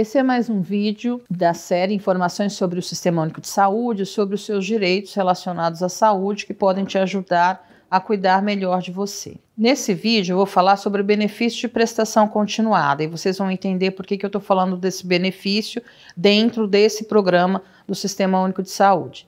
Esse é mais um vídeo da série Informações sobre o Sistema Único de Saúde, sobre os seus direitos relacionados à saúde que podem te ajudar a cuidar melhor de você. Nesse vídeo eu vou falar sobre o benefício de prestação continuada e vocês vão entender por que, que eu estou falando desse benefício dentro desse programa do Sistema Único de Saúde.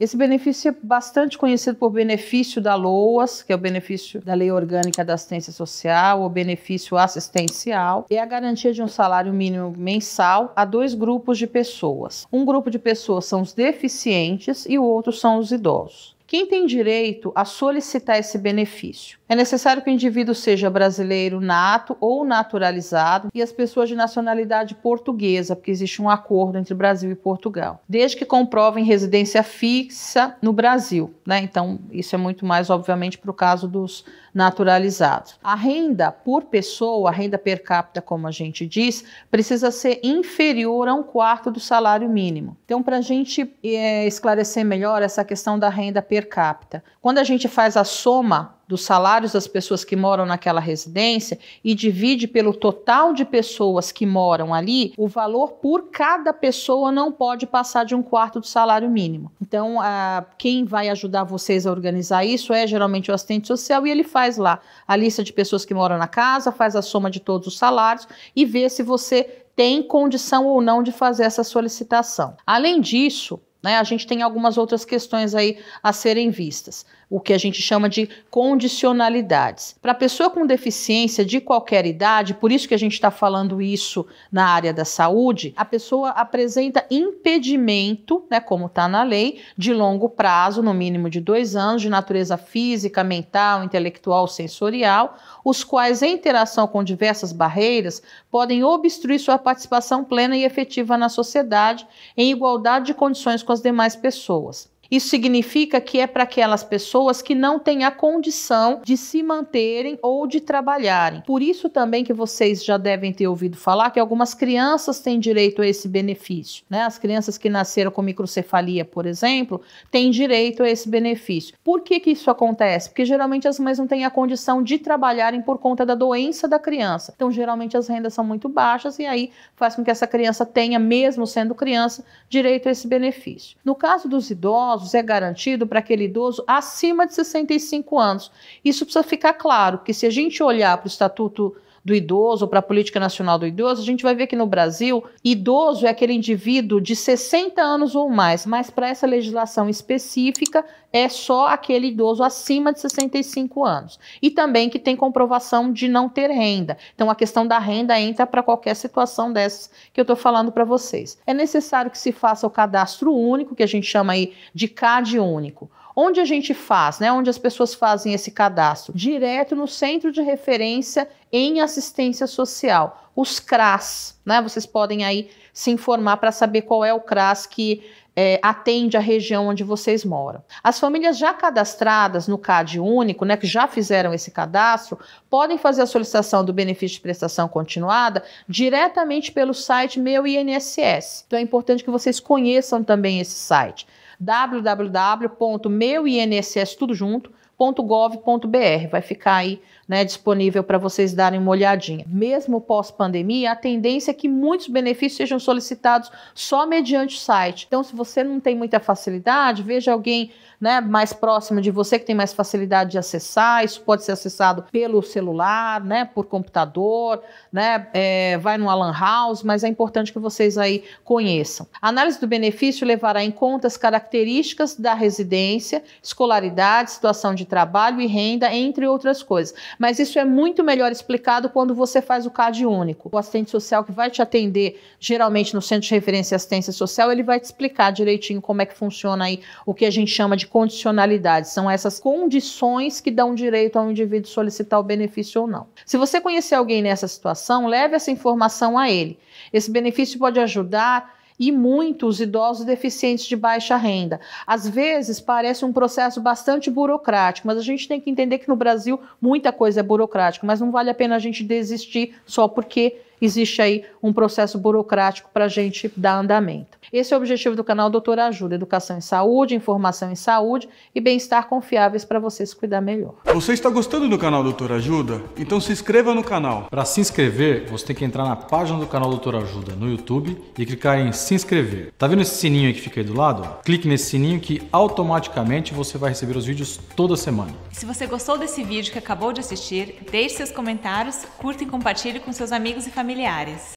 Esse benefício é bastante conhecido por benefício da LOAS, que é o benefício da Lei Orgânica da Assistência Social, o benefício assistencial, e a garantia de um salário mínimo mensal a dois grupos de pessoas. Um grupo de pessoas são os deficientes e o outro são os idosos. Quem tem direito a solicitar esse benefício? É necessário que o indivíduo seja brasileiro nato ou naturalizado e as pessoas de nacionalidade portuguesa, porque existe um acordo entre Brasil e Portugal, desde que comprovem residência fixa no Brasil. Né? Então, isso é muito mais, obviamente, para o caso dos naturalizados. A renda por pessoa, a renda per capita, como a gente diz, precisa ser inferior a um quarto do salário mínimo. Então, para a gente é, esclarecer melhor essa questão da renda per capita, quando a gente faz a soma dos salários das pessoas que moram naquela residência e divide pelo total de pessoas que moram ali, o valor por cada pessoa não pode passar de um quarto do salário mínimo. Então, a, quem vai ajudar vocês a organizar isso é geralmente o assistente social e ele faz lá a lista de pessoas que moram na casa, faz a soma de todos os salários e vê se você tem condição ou não de fazer essa solicitação. Além disso, né? A gente tem algumas outras questões aí a serem vistas, o que a gente chama de condicionalidades. Para a pessoa com deficiência de qualquer idade, por isso que a gente está falando isso na área da saúde, a pessoa apresenta impedimento, né, como está na lei, de longo prazo, no mínimo de dois anos, de natureza física, mental, intelectual, sensorial, os quais, em interação com diversas barreiras, podem obstruir sua participação plena e efetiva na sociedade em igualdade de condições com as demais pessoas. Isso significa que é para aquelas pessoas que não têm a condição de se manterem ou de trabalharem. Por isso também que vocês já devem ter ouvido falar que algumas crianças têm direito a esse benefício. Né? As crianças que nasceram com microcefalia, por exemplo, têm direito a esse benefício. Por que, que isso acontece? Porque geralmente as mães não têm a condição de trabalharem por conta da doença da criança. Então, geralmente as rendas são muito baixas e aí faz com que essa criança tenha, mesmo sendo criança, direito a esse benefício. No caso dos idosos, idosos é garantido para aquele idoso acima de 65 anos. Isso precisa ficar claro, porque se a gente olhar para o Estatuto do idoso, para a política nacional do idoso, a gente vai ver que no Brasil, idoso é aquele indivíduo de 60 anos ou mais, mas para essa legislação específica é só aquele idoso acima de 65 anos. E também que tem comprovação de não ter renda. Então a questão da renda entra para qualquer situação dessas que eu estou falando para vocês. É necessário que se faça o cadastro único, que a gente chama aí de CAD único. Onde a gente faz, né? Onde as pessoas fazem esse cadastro? Direto no centro de referência em assistência social, os CRAS, né? Vocês podem aí se informar para saber qual é o CRAS que é, atende a região onde vocês moram. As famílias já cadastradas no CAD único, né, que já fizeram esse cadastro, podem fazer a solicitação do benefício de prestação continuada diretamente pelo site Meu INSS. Então é importante que vocês conheçam também esse site www.meuinss, tudo junto, .gov.br. Vai ficar aí né, disponível para vocês darem uma olhadinha. Mesmo pós-pandemia, a tendência é que muitos benefícios sejam solicitados só mediante o site. Então, se você não tem muita facilidade, veja alguém né, mais próximo de você que tem mais facilidade de acessar. Isso pode ser acessado pelo celular, né, por computador, né, é, vai no Alan House, mas é importante que vocês aí conheçam. A análise do benefício levará em conta as características da residência, escolaridade, situação de trabalho e renda, entre outras coisas. Mas isso é muito melhor explicado quando você faz o CAD único. O assistente social que vai te atender, geralmente no Centro de Referência e Assistência Social, ele vai te explicar direitinho como é que funciona aí o que a gente chama de condicionalidade. São essas condições que dão direito ao indivíduo solicitar o benefício ou não. Se você conhecer alguém nessa situação, leve essa informação a ele. Esse benefício pode ajudar e muitos idosos deficientes de baixa renda. Às vezes parece um processo bastante burocrático, mas a gente tem que entender que no Brasil muita coisa é burocrática, mas não vale a pena a gente desistir só porque existe aí um processo burocrático para a gente dar andamento. Esse é o objetivo do canal Doutora Ajuda, educação em saúde, informação em saúde e bem-estar confiáveis para você se cuidar melhor. Você está gostando do canal Doutora Ajuda? Então se inscreva no canal. Para se inscrever, você tem que entrar na página do canal Doutora Ajuda no YouTube e clicar em se inscrever. Tá vendo esse sininho que fica aí do lado? Clique nesse sininho que automaticamente você vai receber os vídeos toda semana. Se você gostou desse vídeo que acabou de assistir, deixe seus comentários, curta e compartilhe com seus amigos e familiares.